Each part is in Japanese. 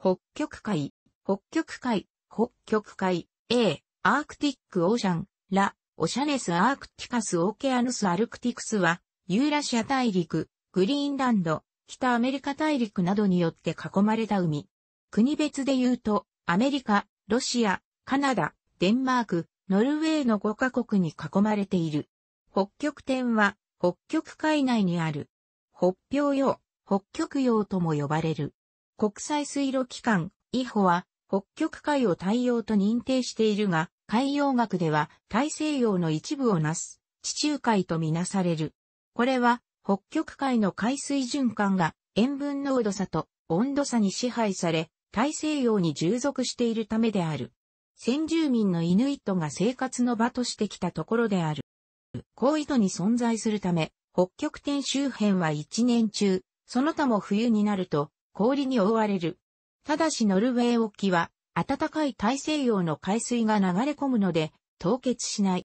北極海、北極海、北極海、A、アークティックオーシャン、ラ、オシャネスアークティカスオーケアヌスアルクティクスは、ユーラシア大陸、グリーンランド、北アメリカ大陸などによって囲まれた海。国別で言うと、アメリカ、ロシア、カナダ、デンマーク、ノルウェーの5カ国に囲まれている。北極点は、北極海内にある。北氷洋、北極洋とも呼ばれる。国際水路機関、イホは、北極海を太陽と認定しているが、海洋学では大西洋の一部をなす、地中海とみなされる。これは、北極海の海水循環が塩分濃度差と温度差に支配され、大西洋に従属しているためである。先住民のイヌイットが生活の場としてきたところである。高緯度に存在するため、北極点周辺は一年中、その他も冬になると氷に覆われる。ただしノルウェー沖は、暖かい大西洋の海水が流れ込むので、凍結しない。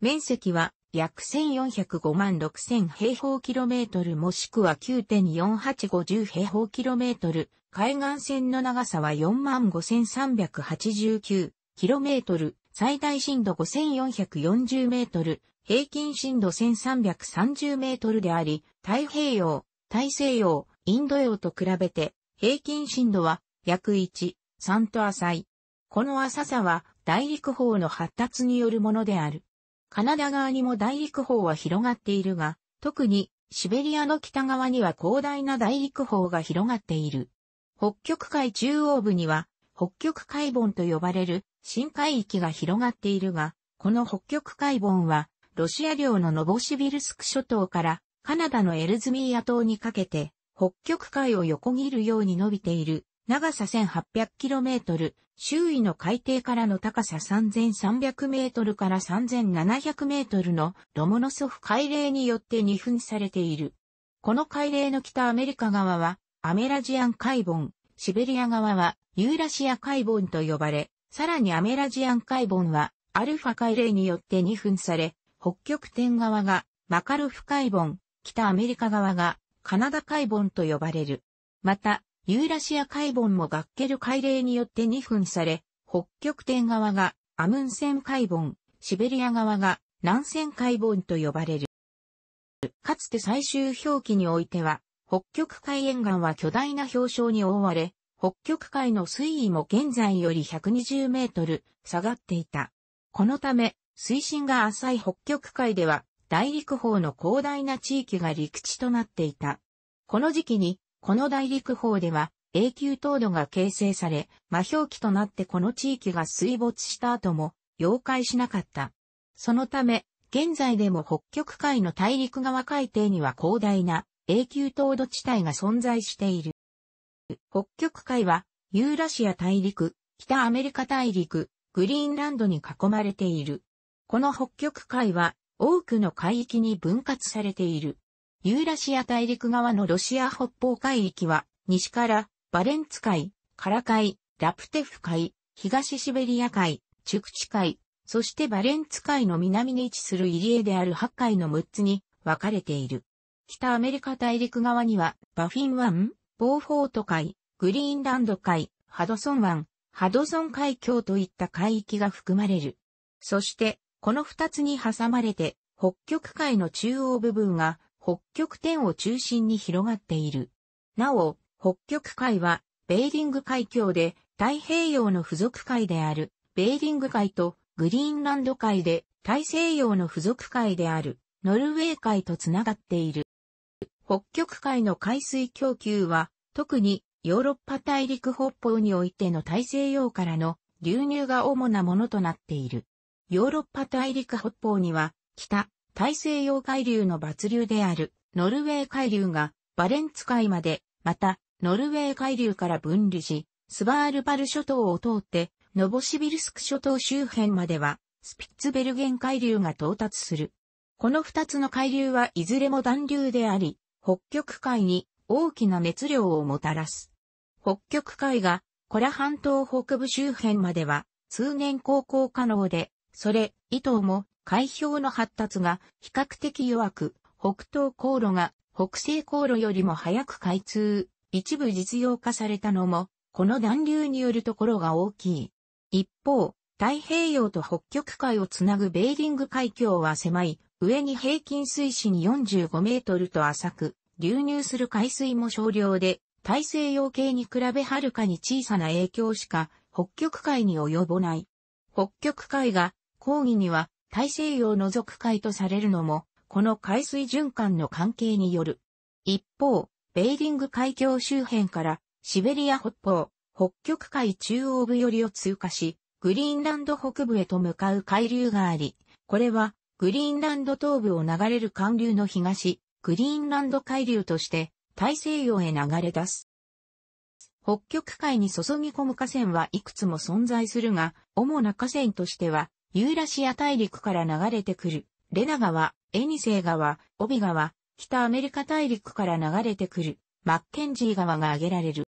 面積は約1405万6000平方キロメートルもしくは9.4850平方キロメートル。海岸線の長さは4万5389キロメートル。最大震度5440メートル。平均震度1330メートルであり、太平洋、大西洋、インド洋と比べて平均深度は約1、3と浅い。この浅さは大陸法の発達によるものである。カナダ側にも大陸法は広がっているが、特にシベリアの北側には広大な大陸法が広がっている。北極海中央部には北極海盆と呼ばれる深海域が広がっているが、この北極海盆はロシア領のノボシビルスク諸島からカナダのエルズミーヤ島にかけて北極海を横切るように伸びている、長さ 1800km、周囲の海底からの高さ 3300m から 3700m のロモノソフ海嶺によって二分されている。この海嶺の北アメリカ側は、アメラジアン海盆、シベリア側は、ユーラシア海盆と呼ばれ、さらにアメラジアン海盆は、アルファ海嶺によって二分され、北極点側が、マカロフ海盆、北アメリカ側が、カナダ海盆と呼ばれる。また、ユーラシア海盆もガッケル海嶺によって2分され、北極点側がアムンセン海盆、シベリア側が南線海盆と呼ばれる。かつて最終表記においては、北極海沿岸は巨大な氷床に覆われ、北極海の水位も現在より120メートル下がっていた。このため、水深が浅い北極海では大陸法の広大な地域が陸地となっていた。この時期に、この大陸法では永久凍土が形成され、魔氷期となってこの地域が水没した後も、溶解しなかった。そのため、現在でも北極海の大陸側海底には広大な永久凍土地帯が存在している。北極海は、ユーラシア大陸、北アメリカ大陸、グリーンランドに囲まれている。この北極海は多くの海域に分割されている。ユーラシア大陸側のロシア北方海域は、西からバレンツ海、カラ海、ラプテフ海、東シベリア海、チュクチ海、そしてバレンツ海の南に位置する入り江である八海の6つに分かれている。北アメリカ大陸側には、バフィン湾、ボーフォート海、グリーンランド海、ハドソン湾、ハドソン海峡といった海域が含まれる。そして、この二つに挟まれて、北極海の中央部分が北極点を中心に広がっている。なお、北極海は、ベーリング海峡で太平洋の付属海であるベーリング海とグリーンランド海で大西洋の付属海であるノルウェー海とつながっている。北極海の海水供給は特にヨーロッパ大陸北方においての大西洋からの流入が主なものとなっている。ヨーロッパ大陸北方には、北、大西洋海流の抜流である、ノルウェー海流が、バレンツ海まで、また、ノルウェー海流から分離し、スバールバル諸島を通って、ノボシビルスク諸島周辺までは、スピッツベルゲン海流が到達する。この二つの海流はいずれも暖流であり、北極海に大きな熱量をもたらす。北極海がコラ半島北部周辺までは通年航行可能で、それ、以藤も、海氷の発達が比較的弱く、北東航路が北西航路よりも早く開通、一部実用化されたのも、この暖流によるところが大きい。一方、太平洋と北極海をつなぐベーリング海峡は狭い、上に平均水深45メートルと浅く、流入する海水も少量で、大西洋系に比べはるかに小さな影響しか北極海に及ぼない。北極海が講義には大西洋の属海とされるのも、この海水循環の関係による。一方、ベーリング海峡周辺からシベリア北方、北極海中央部寄りを通過し、グリーンランド北部へと向かう海流があり、これはグリーンランド東部を流れる寒流の東、グリーンランド海流として大西洋へ流れ出す。北極海に注ぎ込む河川はいくつも存在するが、主な河川としては、ユーラシア大陸から流れてくる、レナ川、エニセイ川、オビ川、北アメリカ大陸から流れてくる、マッケンジー川が挙げられる。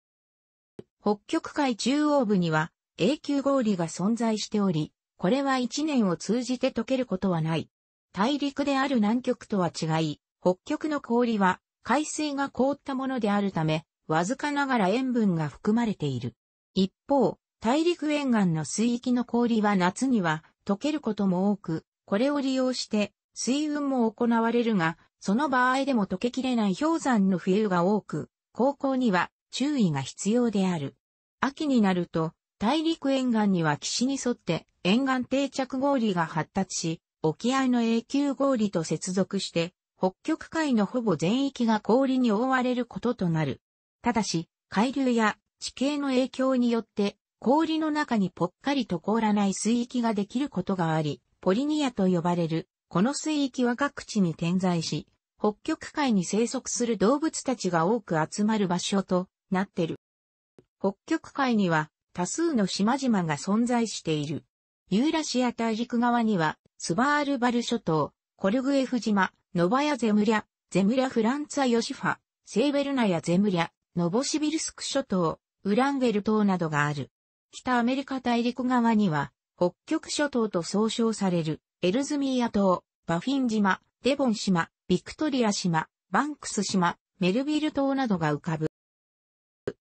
北極海中央部には永久氷が存在しており、これは一年を通じて溶けることはない。大陸である南極とは違い、北極の氷は海水が凍ったものであるため、わずかながら塩分が含まれている。一方、大陸沿岸の水域の氷は夏には溶けることも多く、これを利用して水運も行われるが、その場合でも溶けきれない氷山の冬が多く、高校には注意が必要である。秋になると、大陸沿岸には岸に沿って沿岸定着氷が発達し、沖合の永久氷と接続して、北極海のほぼ全域が氷に覆われることとなる。ただし、海流や地形の影響によって氷の中にぽっかりと凍らない水域ができることがあり、ポリニアと呼ばれる、この水域は各地に点在し、北極海に生息する動物たちが多く集まる場所となってる。北極海には多数の島々が存在している。ユーラシア大陸側には、スバールバル諸島、コルグエフ島、ノバヤゼムリャ、ゼムリャフランツァヨシファ、セーベルナヤゼムリャ、ノボシビルスク諸島、ウランゲル島などがある。北アメリカ大陸側には、北極諸島と総称される、エルズミーア島、バフィン島、デボン島、ビクトリア島、バンクス島、メルビル島などが浮かぶ。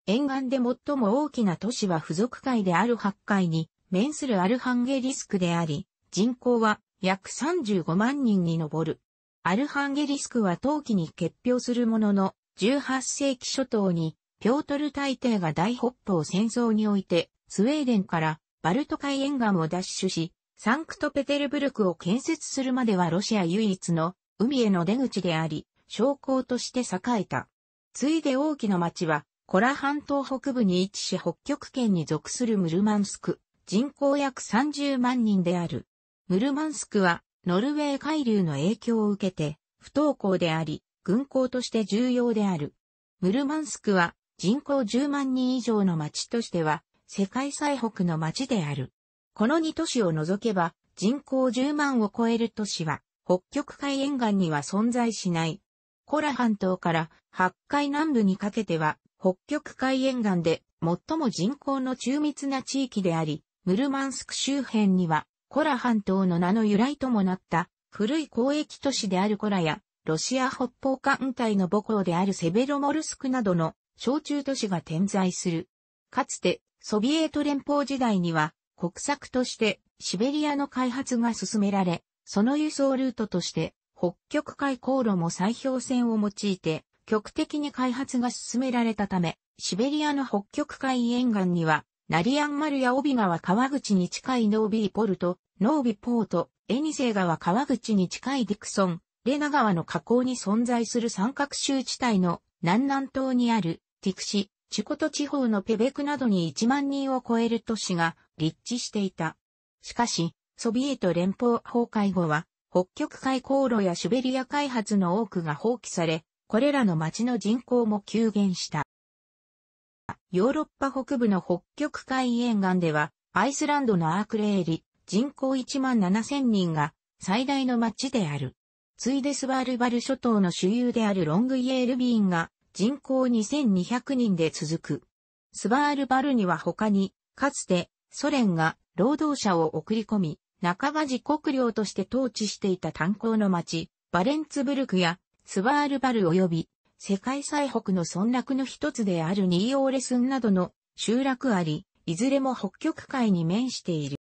沿岸で最も大きな都市は付属海である八海に面するアルハンゲリスクであり、人口は約35万人に上る。アルハンゲリスクは冬季に結氷するものの、18世紀初頭に、ピョートル大帝が大北方戦争において、スウェーデンからバルト海沿岸を奪取し、サンクトペテルブルクを建設するまではロシア唯一の海への出口であり、商港として栄えた。ついで大きな町は、コラ半島北部に位置し北極圏に属するムルマンスク、人口約30万人である。ムルマンスクは、ノルウェー海流の影響を受けて、不登校であり、軍港として重要である。ムルマンスクは人口10万人以上の町としては世界最北の町である。この2都市を除けば、人口10万を超える都市は、北極海沿岸には存在しない。コラ半島から八海南部にかけては、北極海沿岸で最も人口の中密な地域であり、ムルマンスク周辺には、コラ半島の名の由来ともなった古い交易都市であるコラや、ロシア北方艦隊の母校であるセベロモルスクなどの小中都市が点在する。かつてソビエト連邦時代には国策としてシベリアの開発が進められ、その輸送ルートとして北極海航路も砕氷船を用いて極的に開発が進められたため、シベリアの北極海沿岸にはナリアンマルや帯川川口に近いノービーポルト、ノービポート、エニセイ川川口に近いディクソン、レナ川の河口に存在する三角州地帯の南南東にあるティクシ、チュコト地方のペベクなどに1万人を超える都市が立地していた。しかし、ソビエト連邦崩壊後は、北極海航路やシベリア開発の多くが放棄され、これらの町の人口も急減した。ヨーロッパ北部の北極海沿岸では、アイスランドのアークレーリ、人口1万7000人が最大の町である。ついでスバルバル諸島の主流であるロングイエールビーンが人口2200人で続く。スバールバルには他に、かつてソ連が労働者を送り込み、半ば自国領として統治していた炭鉱の町、バレンツブルクやスバールバル及び世界最北の村落の一つであるニーオーレスンなどの集落あり、いずれも北極海に面している。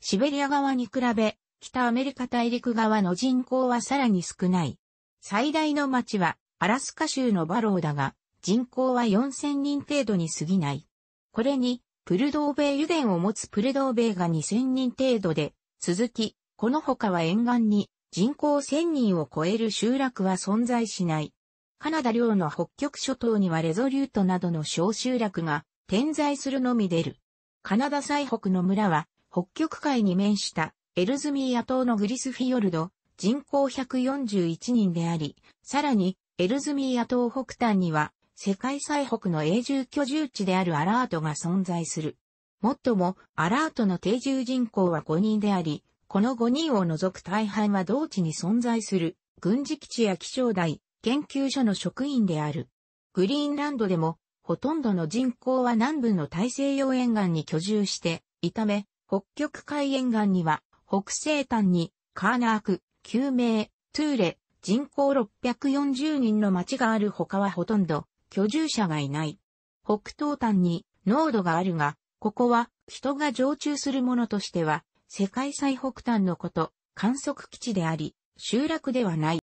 シベリア側に比べ、北アメリカ大陸側の人口はさらに少ない。最大の町はアラスカ州のバローだが、人口は4000人程度に過ぎない。これに、プルドーベイ油田を持つプルドーベイが2000人程度で、続き、この他は沿岸に人口1000人を超える集落は存在しない。カナダ領の北極諸島にはレゾリュートなどの小集落が点在するのみ出る。カナダ最北の村は北極海に面したエルズミーア島のグリスフィヨルド人口141人であり、さらにエルズミーア島北端には、世界最北の永住居住地であるアラートが存在する。もっとも、アラートの定住人口は5人であり、この5人を除く大半は同地に存在する、軍事基地や気象台、研究所の職員である。グリーンランドでも、ほとんどの人口は南部の大西洋沿岸に居住して、いため、北極海沿岸には、北西端に、カーナーク、救命、トゥーレ、人口640人の町がある他はほとんど居住者がいない。北東端に濃度があるが、ここは人が常駐するものとしては世界最北端のこと、観測基地であり、集落ではない。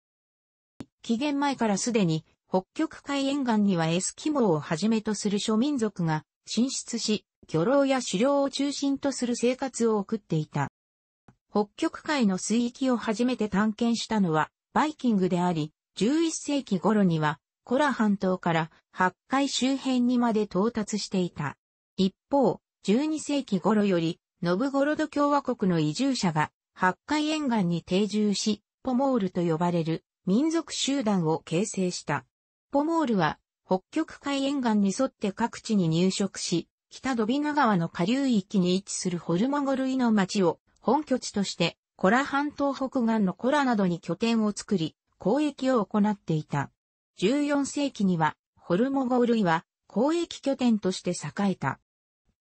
紀元前からすでに北極海沿岸にはエスキモをはじめとする諸民族が進出し、漁労や狩猟を中心とする生活を送っていた。北極海の水域を初めて探検したのはバイキングであり、11世紀頃にはコラ半島から八海周辺にまで到達していた。一方、12世紀頃より、ノブゴロド共和国の移住者が八海沿岸に定住し、ポモールと呼ばれる民族集団を形成した。ポモールは北極海沿岸に沿って各地に入植し、北ドビナ川の下流域に位置するホルマゴイの町を本拠地としてコラ半島北岸のコラなどに拠点を作り、交易を行っていた。14世紀には、ホルモゴ類は交易拠点として栄えた。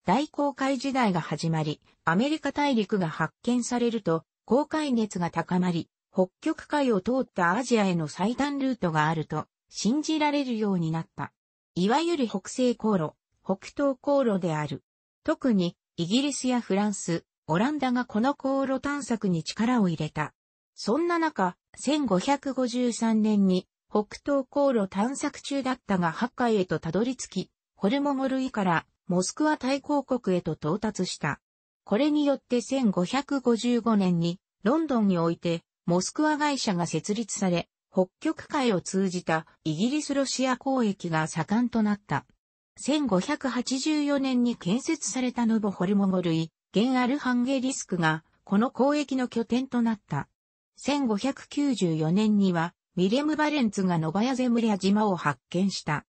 大航海時代が始まり、アメリカ大陸が発見されると、航海熱が高まり、北極海を通ったアジアへの最短ルートがあると信じられるようになった。いわゆる北西航路、北東航路である。特にイギリスやフランス、オランダがこの航路探索に力を入れた。そんな中、1553年に北東航路探索中だったがハ海へとたどり着き、ホルモゴルイからモスクワ大公国へと到達した。これによって1555年にロンドンにおいてモスクワ会社が設立され、北極海を通じたイギリスロシア交易が盛んとなった。1584年に建設されたノボホルモゴルイ、現アルハンゲリスクが、この交易の拠点となった。1594年には、ミレム・バレンツがノバヤゼムリア島を発見した。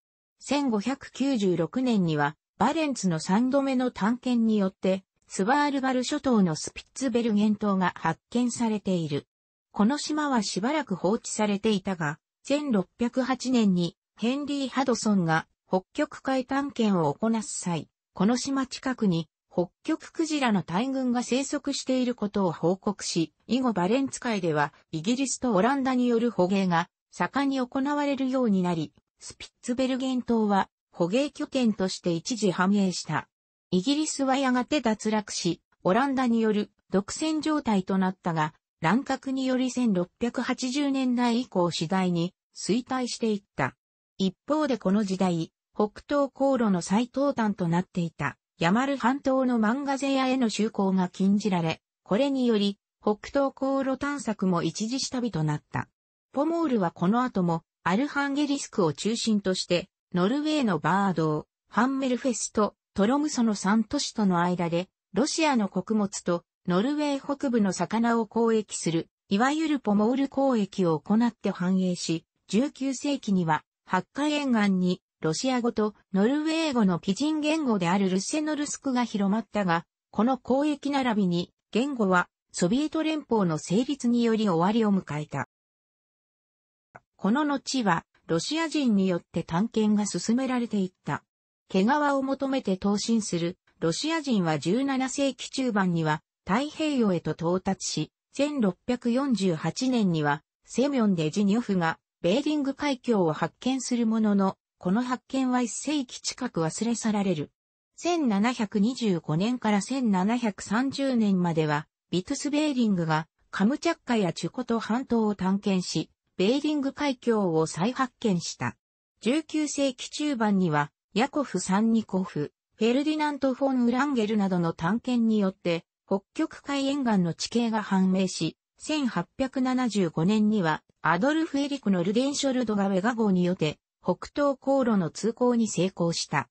1596年には、バレンツの3度目の探検によって、スワールバル諸島のスピッツベルゲン島が発見されている。この島はしばらく放置されていたが、1608年にヘンリー・ハドソンが北極海探検を行なす際、この島近くに北極クジラの大群が生息していることを報告し、以後バレンツ海ではイギリスとオランダによる捕鯨が盛んに行われるようになり、スピッツベルゲン島は捕鯨拠点として一時繁栄した。イギリスはやがて脱落し、オランダによる独占状態となったが、乱獲により1680年代以降次第に衰退していった。一方でこの時代、北東航路の最東端となっていた。ヤマル半島のマンガゼヤへの就航が禁じられ、これにより、北東航路探索も一時下火となった。ポモールはこの後も、アルハンゲリスクを中心として、ノルウェーのバードー、ハンメルフェスとトロムソの3都市との間で、ロシアの穀物とノルウェー北部の魚を交易する、いわゆるポモール交易を行って繁栄し、19世紀には、八海沿岸にロシア語とノルウェー語の基人言語であるルッセノルスクが広まったが、この交易並びに言語はソビエト連邦の成立により終わりを迎えた。この後はロシア人によって探検が進められていった。毛皮を求めて闘身するロシア人は17世紀中盤には太平洋へと到達し、1648年にはセミョンでジニョフがベーリング海峡を発見するものの、この発見は一世紀近く忘れ去られる。1725年から1730年までは、ビトゥス・ベーリングがカムチャッカやチュコト半島を探検し、ベーリング海峡を再発見した。19世紀中盤には、ヤコフ・サンニコフ、フェルディナント・フォン・ウランゲルなどの探検によって、北極海沿岸の地形が判明し、1875年には、アドルフ・エリクのルデンショルドがウェガ号によって、北東航路の通行に成功した。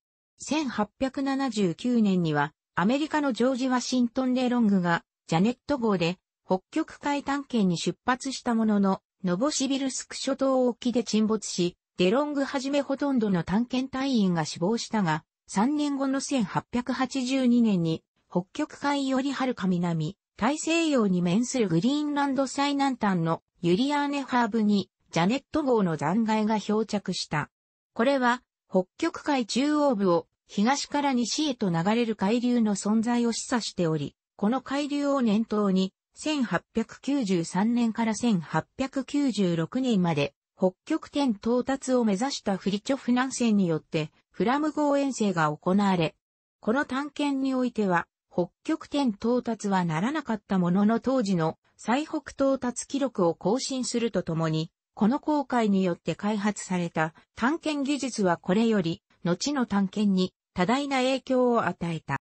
1879年には、アメリカのジョージ・ワシントン・レロングが、ジャネット号で、北極海探検に出発したものの、ノボシビルスク諸島沖で沈没し、デロングはじめほとんどの探検隊員が死亡したが、3年後の1882年に、北極海よりはるか南、大西洋に面するグリーンランド最南端のユリアーネハーブにジャネット号の残骸が漂着した。これは、北極海中央部を東から西へと流れる海流の存在を示唆しており、この海流を念頭に、1893年から1896年まで、北極点到達を目指したフリチョフ南線によって、フラム号遠征が行われ、この探検においては、北極点到達はならなかったものの当時の最北到達記録を更新するとともに、この航海によって開発された探検技術はこれより、後の探検に多大な影響を与えた。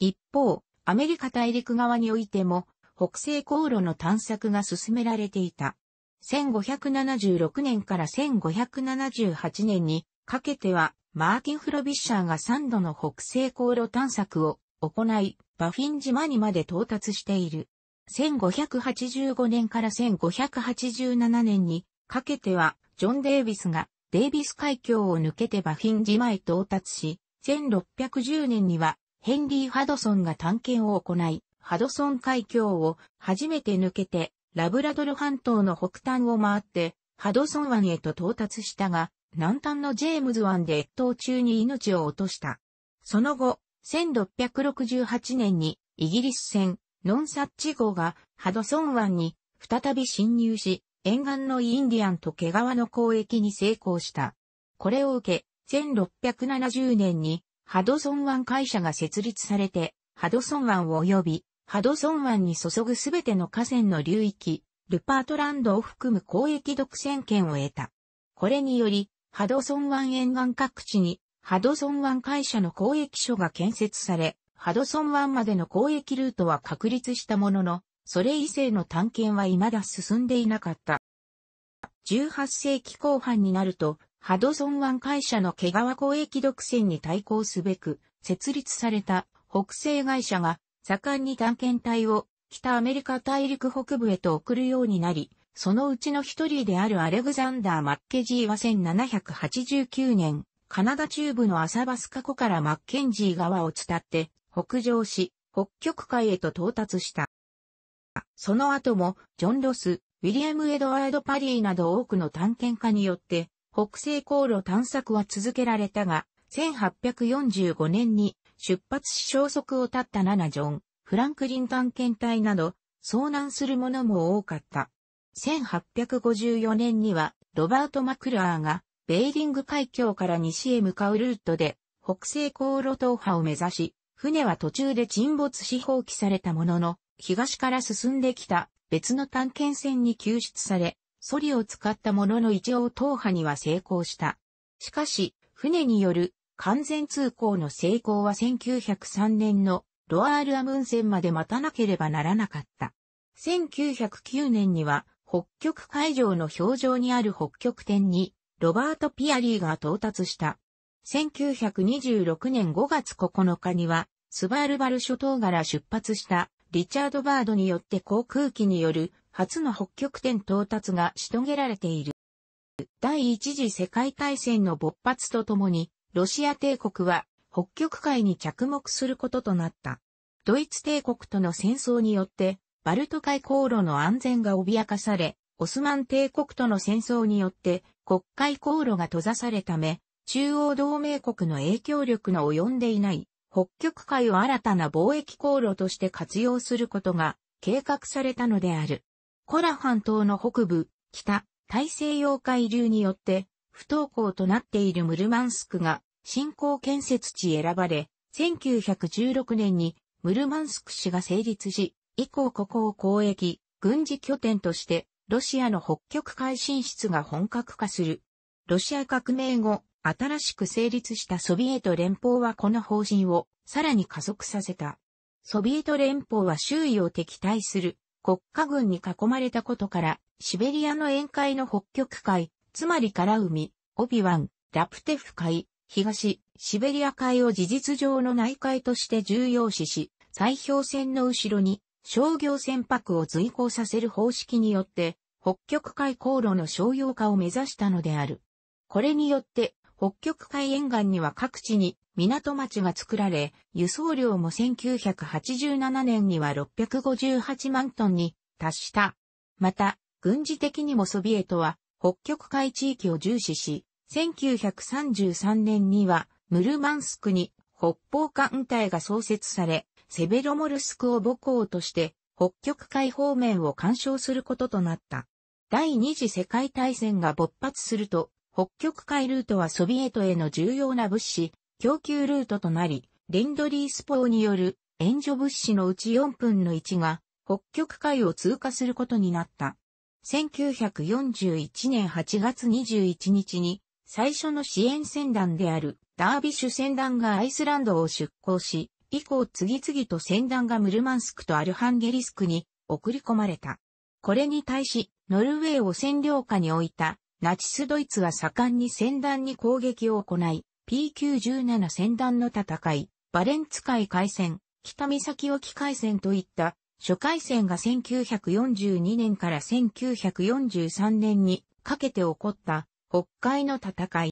一方、アメリカ大陸側においても、北西航路の探索が進められていた。1576年から1578年にかけては、マーキン・フロビッシャーが3度の北西航路探索を行い、バフィン島にまで到達している。1585年から1587年にかけては、ジョン・デイビスがデイビス海峡を抜けてバフィン島へ到達し、1610年にはヘンリー・ハドソンが探検を行い、ハドソン海峡を初めて抜けて、ラブラドル半島の北端を回って、ハドソン湾へと到達したが、南端のジェームズ湾で越冬中に命を落とした。その後、1668年にイギリス船ノンサッチ号がハドソン湾に再び侵入し、沿岸のインディアンと毛皮の交易に成功した。これを受け、1670年にハドソン湾会社が設立されて、ハドソン湾及びハドソン湾に注ぐすべての河川の流域、ルパートランドを含む交易独占権を得た。これにより、ハドソン湾沿岸各地にハドソン湾会社の交易所が建設され、ハドソン湾までの交易ルートは確立したものの、それ以前の探検は未だ進んでいなかった。18世紀後半になると、ハドソン湾会社の毛皮交易独占に対抗すべく、設立された北西会社が盛んに探検隊を北アメリカ大陸北部へと送るようになり、そのうちの一人であるアレグザンダー・マッケジーは1789年、カナダ中部のアサバスカ湖からマッケンジー川を伝って北上し、北極海へと到達した。その後も、ジョン・ロス、ウィリアム・エドワード・パリーなど多くの探検家によって、北西航路探索は続けられたが、1845年に出発し消息を絶ったナナ・ジョン、フランクリン探検隊など、遭難する者も多かった。1854年には、ロバート・マクラーが、ベーリング海峡から西へ向かうルートで、北西航路踏破を目指し、船は途中で沈没し放棄されたものの、東から進んできた別の探検船に救出され、ソリを使ったものの一応踏破には成功した。しかし、船による完全通行の成功は1903年のロアールアムン船まで待たなければならなかった。1909年には北極海上の表情にある北極点にロバート・ピアリーが到達した。1926年5月9日には、スバルバル諸島から出発したリチャード・バードによって航空機による初の北極点到達が仕遂げられている。第一次世界大戦の勃発とともに、ロシア帝国は北極海に着目することとなった。ドイツ帝国との戦争によって、バルト海航路の安全が脅かされ、オスマン帝国との戦争によって、国海航路が閉ざされため、中央同盟国の影響力の及んでいない北極海を新たな貿易航路として活用することが計画されたのである。コラ半島の北部、北、大西洋海流によって不登校となっているムルマンスクが新興建設地選ばれ、1916年にムルマンスク市が成立し、以降ここを交易、軍事拠点としてロシアの北極海進出が本格化する。ロシア革命後、新しく成立したソビエト連邦はこの方針をさらに加速させた。ソビエト連邦は周囲を敵対する国家軍に囲まれたことから、シベリアの沿海の北極海、つまりカラ海、オビワン、ラプテフ海、東、シベリア海を事実上の内海として重要視し、砕氷船の後ろに商業船舶を随行させる方式によって、北極海航路の商用化を目指したのである。これによって、北極海沿岸には各地に港町が作られ、輸送量も1987年には658万トンに達した。また、軍事的にもソビエトは北極海地域を重視し、1933年にはムルマンスクに北方艦隊が創設され、セベロモルスクを母港として北極海方面を干渉することとなった。第二次世界大戦が勃発すると、北極海ルートはソビエトへの重要な物資、供給ルートとなり、レンドリースポーによる援助物資のうち4分の1が北極海を通過することになった。1941年8月21日に最初の支援船団であるダービッシュ船団がアイスランドを出港し、以降次々と船団がムルマンスクとアルハンゲリスクに送り込まれた。これに対し、ノルウェーを占領下に置いたナチスドイツは盛んに戦団に攻撃を行い、P97 戦団の戦い、バレンツ海海戦、北岬沖海戦といった初海戦が1942年から1943年にかけて起こった北海の戦い。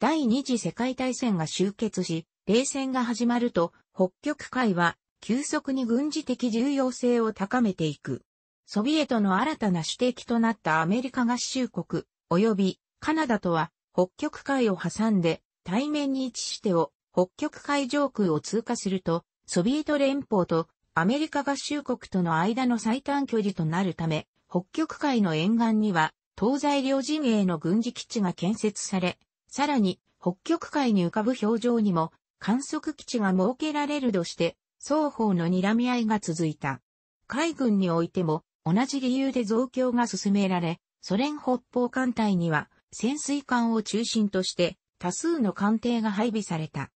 第二次世界大戦が終結し、冷戦が始まると北極海は急速に軍事的重要性を高めていく。ソビエトの新たな主敵となったアメリカ合衆国、及びカナダとは北極海を挟んで対面に位置してを北極海上空を通過すると、ソビエト連邦とアメリカ合衆国との間の最短距離となるため、北極海の沿岸には東西両陣営の軍事基地が建設され、さらに北極海に浮かぶ表情にも観測基地が設けられるとして、双方の睨み合いが続いた。海軍においても同じ理由で増強が進められ、ソ連北方艦隊には潜水艦を中心として多数の艦艇が配備された。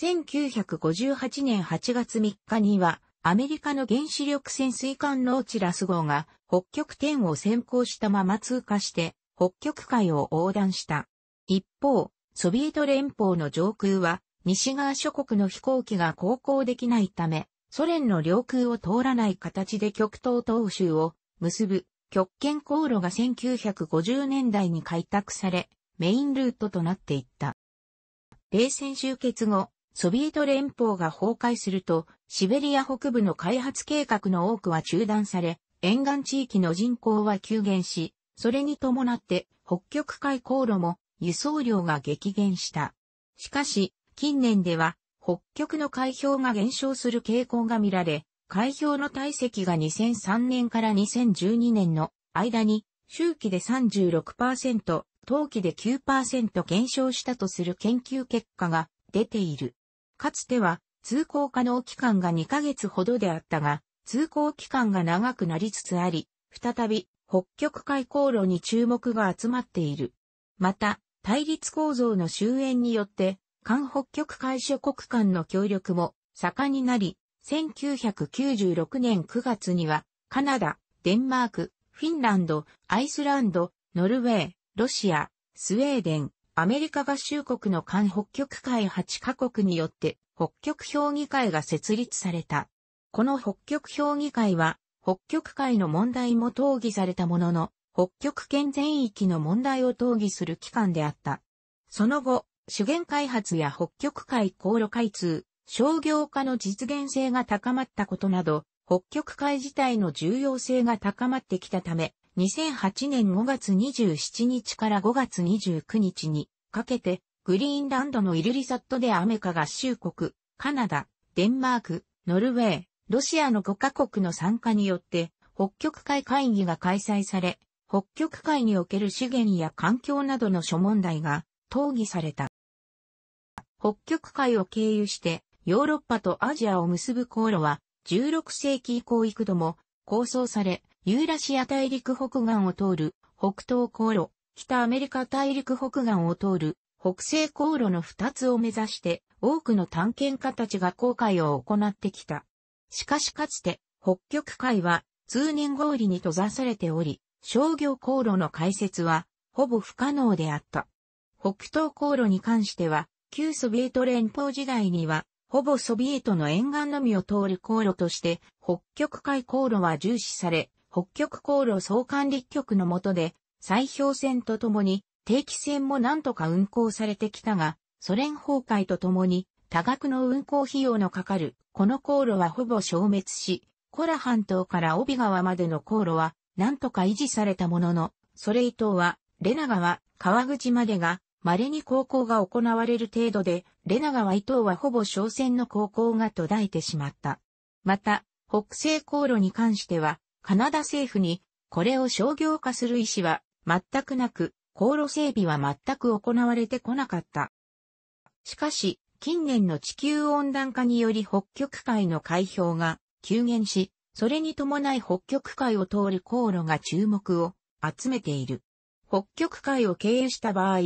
1958年8月3日にはアメリカの原子力潜水艦ノーチラス号が北極点を先行したまま通過して北極海を横断した。一方、ソビエト連邦の上空は西側諸国の飛行機が航行できないためソ連の領空を通らない形で極東東州を結ぶ極圏航路が1950年代に開拓され、メインルートとなっていった。冷戦終結後、ソビエト連邦が崩壊すると、シベリア北部の開発計画の多くは中断され、沿岸地域の人口は急減し、それに伴って北極海航路も輸送量が激減した。しかし、近年では北極の海氷が減少する傾向が見られ、海氷の体積が2003年から2012年の間に、周期で36%、冬季で9%減少したとする研究結果が出ている。かつては、通行可能期間が2ヶ月ほどであったが、通行期間が長くなりつつあり、再び北極海航路に注目が集まっている。また、対立構造の終焉によって韓北極海諸国間の協力も盛んになり、1996年9月には、カナダ、デンマーク、フィンランド、アイスランド、ノルウェー、ロシア、スウェーデン、アメリカ合衆国の韓北極海8カ国によって北極評議会が設立された。この北極評議会は北極海の問題も討議されたものの北極圏全域の問題を討議する機関であった。その後、資源開発や北極海航路開通、商業化の実現性が高まったことなど、北極海自体の重要性が高まってきたため、2008年5月27日から5月29日にかけて、グリーンランドのイルリサットでアメカ合衆国、カナダ、デンマーク、ノルウェー、ロシアの5カ国の参加によって、北極海会議が開催され、北極海における資源や環境などの諸問題が討議された。北極海を経由してヨーロッパとアジアを結ぶ航路は16世紀以降幾度も構想され、ユーラシア大陸北岸を通る北東航路、北アメリカ大陸北岸を通る北西航路の2つを目指して多くの探検家たちが航海を行ってきた。しかしかつて北極海は通年氷に閉ざされており、商業航路の開設はほぼ不可能であった。北東航路に関しては、旧ソビエト連邦時代には、ほぼソビエトの沿岸のみを通る航路として、北極海航路は重視され、北極航路総管理局の下で、砕氷船とともに定期船も何とか運航されてきたが、ソ連崩壊とともに多額の運航費用のかかる、この航路はほぼ消滅し、コラ半島から帯川までの航路は何とか維持されたものの、ソレイ島はレナ川、川口までが稀に航行が行われる程度で、レナ川伊藤はほぼ商船の航行が途絶えてしまった。また、北西航路に関しては、カナダ政府に、これを商業化する意思は全くなく、航路整備は全く行われてこなかった。しかし、近年の地球温暖化により北極海の海氷が急減し、それに伴い北極海を通る航路が注目を集めている。北極海を経由した場合、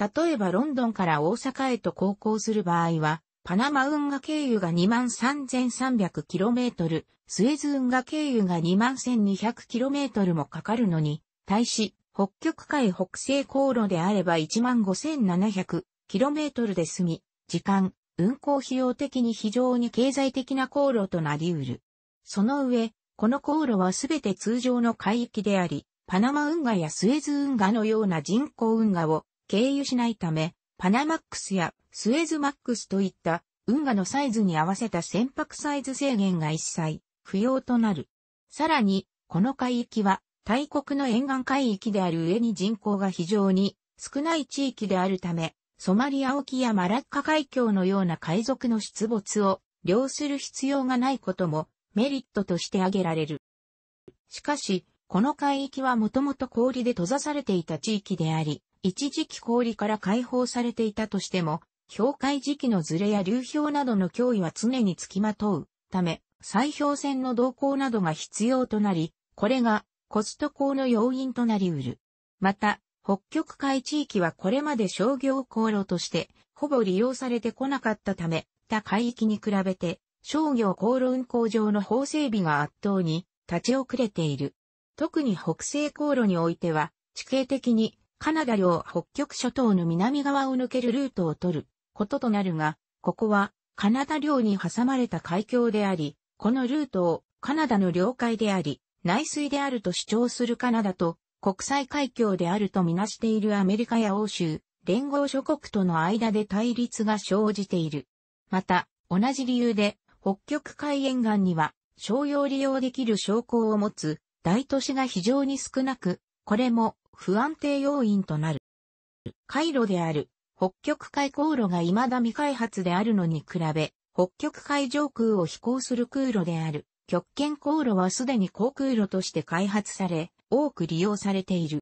例えばロンドンから大阪へと航行する場合は、パナマ運河経由が 23,300km、スエズ運河経由が 21,200km もかかるのに、対し、北極海北西航路であれば 15,700km で済み、時間、運行費用的に非常に経済的な航路となり得る。その上、この航路はすべて通常の海域であり、パナマ運河やスエズ運河のような人工運河を経由しないため、パナマックスやスエズマックスといった運河のサイズに合わせた船舶サイズ制限が一切不要となる。さらに、この海域は大国の沿岸海域である上に人口が非常に少ない地域であるため、ソマリア沖やマラッカ海峡のような海賊の出没を量する必要がないこともメリットとして挙げられる。しかし、この海域はもともと氷で閉ざされていた地域であり、一時期氷から解放されていたとしても、氷海時期のずれや流氷などの脅威は常につきまとうため、砕氷船の動向などが必要となり、これがコスト高の要因となり得る。また、北極海地域はこれまで商業航路としてほぼ利用されてこなかったため、他海域に比べて商業航路運航上の法整備が圧倒に立ち遅れている。特に北西航路においては地形的にカナダ領北極諸島の南側を抜けるルートを取ることとなるが、ここはカナダ領に挟まれた海峡であり、このルートをカナダの領海であり、内水であると主張するカナダと国際海峡であるとみなしているアメリカや欧州、連合諸国との間で対立が生じている。また、同じ理由で北極海沿岸には商用利用できる証拠を持つ大都市が非常に少なく、これも不安定要因となる。回路である北極海航路が未だ未開発であるのに比べ、北極海上空を飛行する空路である極圏航路はすでに航空路として開発され、多く利用されている。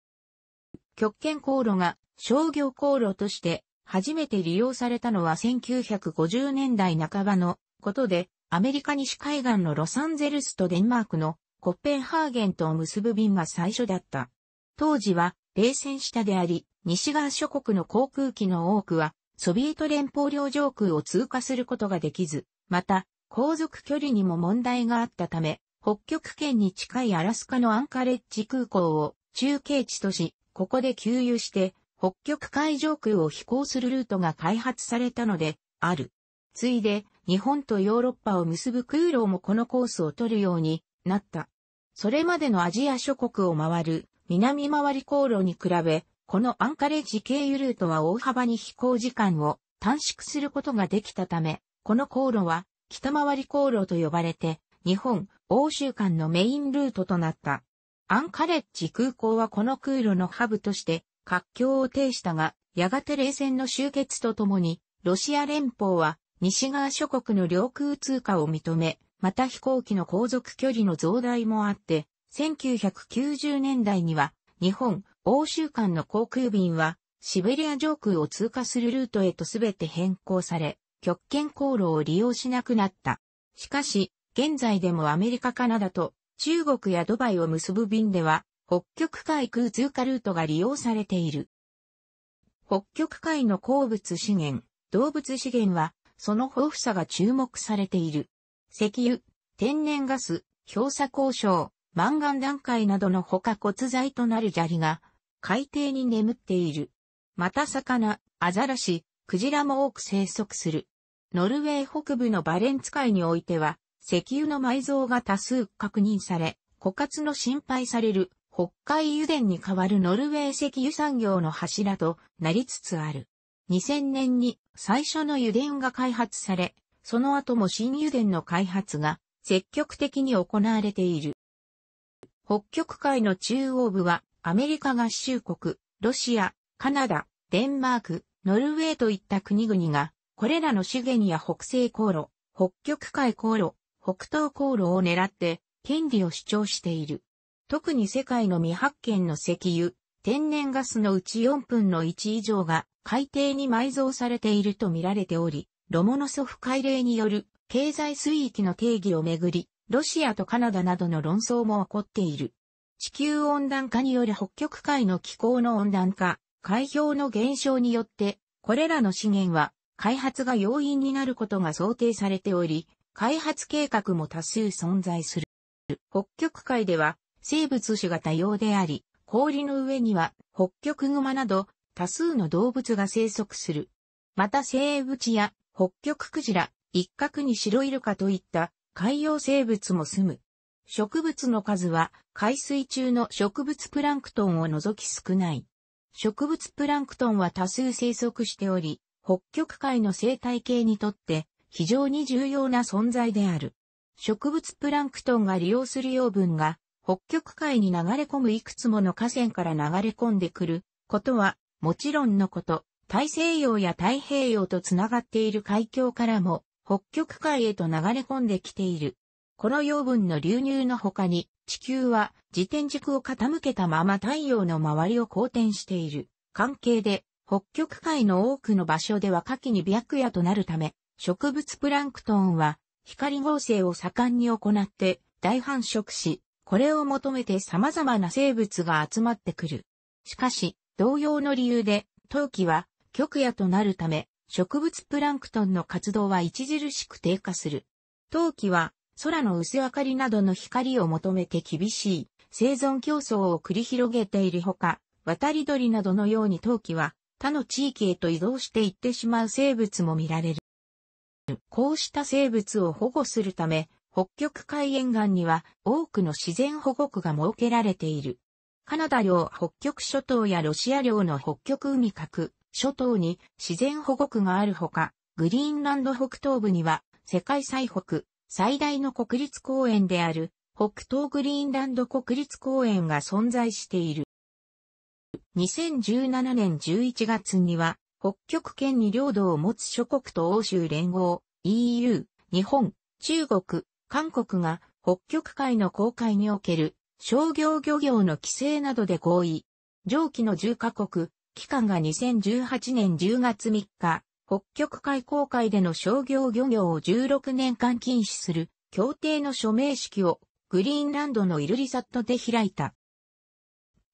極圏航路が商業航路として初めて利用されたのは1950年代半ばのことで、アメリカ西海岸のロサンゼルスとデンマークのコッペンハーゲンとを結ぶ便が最初だった。当時は冷戦下であり、西側諸国の航空機の多くは、ソビエト連邦領上空を通過することができず、また、航続距離にも問題があったため、北極圏に近いアラスカのアンカレッジ空港を中継地とし、ここで給油して、北極海上空を飛行するルートが開発されたので、ある。ついで、日本とヨーロッパを結ぶ空路もこのコースを取るようになった。それまでのアジア諸国を回る南回り航路に比べ、このアンカレッジ経由ルートは大幅に飛行時間を短縮することができたため、この航路は北回り航路と呼ばれて、日本、欧州間のメインルートとなった。アンカレッジ空港はこの空路のハブとして活況を呈したが、やがて冷戦の終結とともに、ロシア連邦は西側諸国の領空通過を認め、また飛行機の航続距離の増大もあって、1990年代には、日本、欧州間の航空便は、シベリア上空を通過するルートへとすべて変更され、極限航路を利用しなくなった。しかし、現在でもアメリカカナダと中国やドバイを結ぶ便では、北極海空通過ルートが利用されている。北極海の鉱物資源、動物資源は、その豊富さが注目されている。石油、天然ガス、氷砂鉱床、マンガン段階などの他骨材となる砂利が海底に眠っている。また魚、アザラシ、クジラも多く生息する。ノルウェー北部のバレンツ海においては、石油の埋蔵が多数確認され、枯渇の心配される北海油田に代わるノルウェー石油産業の柱となりつつある。2000年に最初の油田が開発され、その後も新油田の開発が積極的に行われている。北極海の中央部はアメリカ合衆国、ロシア、カナダ、デンマーク、ノルウェーといった国々が、これらの資源や北西航路、北極海航路、北東航路を狙って権利を主張している。特に世界の未発見の石油、天然ガスのうち4分の1以上が海底に埋蔵されていると見られており、ロモノソフ海嶺による経済水域の定義をめぐり、ロシアとカナダなどの論争も起こっている。地球温暖化による北極海の気候の温暖化、海氷の減少によって、これらの資源は開発が要因になることが想定されており、開発計画も多数存在する。北極海では生物種が多様であり、氷の上には北極熊など多数の動物が生息する。また生物や北極クジラ、一角に白イルカといった海洋生物も住む。植物の数は海水中の植物プランクトンを除き少ない。植物プランクトンは多数生息しており、北極海の生態系にとって非常に重要な存在である。植物プランクトンが利用する養分が北極海に流れ込むいくつもの河川から流れ込んでくることはもちろんのこと、大西洋や太平洋とつながっている海峡からも北極海へと流れ込んできている。この養分の流入の他に、地球は自転軸を傾けたまま太陽の周りを公転している。関係で、北極海の多くの場所では夏季に白夜となるため、植物プランクトンは光合成を盛んに行って大繁殖し、これを求めて様々な生物が集まってくる。しかし、同様の理由で、冬季は極夜となるため、植物プランクトンの活動は著しく低下する。冬季は空の薄明かりなどの光を求めて厳しい生存競争を繰り広げているほか、渡り鳥などのように冬季は他の地域へと移動していってしまう生物も見られる。こうした生物を保護するため、北極海沿岸には多くの自然保護区が設けられている。カナダ領北極諸島やロシア領の北極海角、諸島に自然保護区があるほか、グリーンランド北東部には世界最北、最大の国立公園である北東グリーンランド国立公園が存在している。2017年11月には北極圏に領土を持つ諸国と欧州連合 EU、日本、中国、韓国が北極海の公海における商業漁業の規制などで合意。上記の10カ国、期間が2018年10月3日、北極海航海での商業漁業を16年間禁止する協定の署名式をグリーンランドのイルリサットで開いた。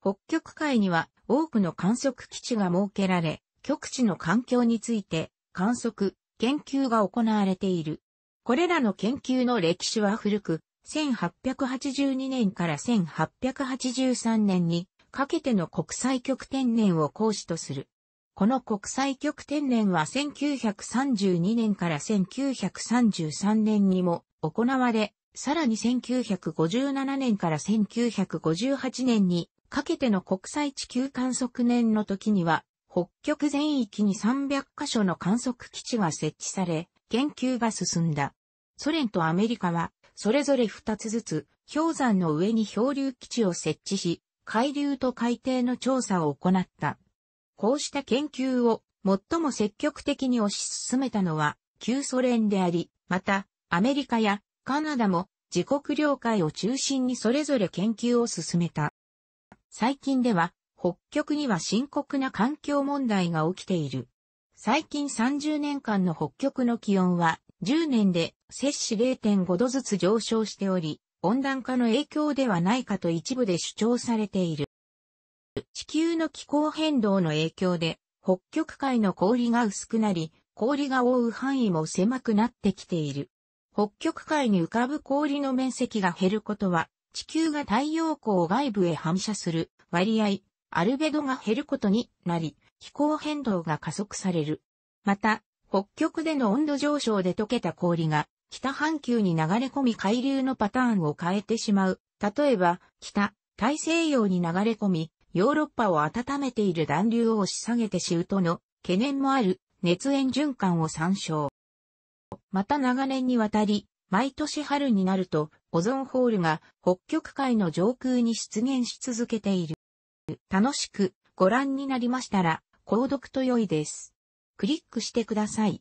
北極海には多くの観測基地が設けられ、極地の環境について観測、研究が行われている。これらの研究の歴史は古く、1882年から1883年にかけての国際極天年を講師とする。この国際極天年は1932年から1933年にも行われ、さらに1957年から1958年にかけての国際地球観測年の時には、北極全域に300カ所の観測基地が設置され、研究が進んだ。ソ連とアメリカは、それぞれ2つずつ、氷山の上に漂流基地を設置し、海流と海底の調査を行った。こうした研究を最も積極的に推し進めたのは旧ソ連であり、またアメリカやカナダも自国領海を中心にそれぞれ研究を進めた。最近では北極には深刻な環境問題が起きている。最近30年間の北極の気温は10年で摂氏0.5度ずつ上昇しており、温暖化の影響ではないかと一部で主張されている。地球の気候変動の影響で、北極海の氷が薄くなり、氷が覆う範囲も狭くなってきている。北極海に浮かぶ氷の面積が減ることは、地球が太陽光外部へ反射する割合、アルベドが減ることになり、気候変動が加速される。また、北極での温度上昇で溶けた氷が北半球に流れ込み海流のパターンを変えてしまう。例えば、北、大西洋に流れ込み、ヨーロッパを温めている暖流を押し下げてしうとの懸念もある熱炎循環を参照。また長年にわたり、毎年春になるとオゾンホールが北極海の上空に出現し続けている。楽しくご覧になりましたら、購読と良いです。クリックしてください。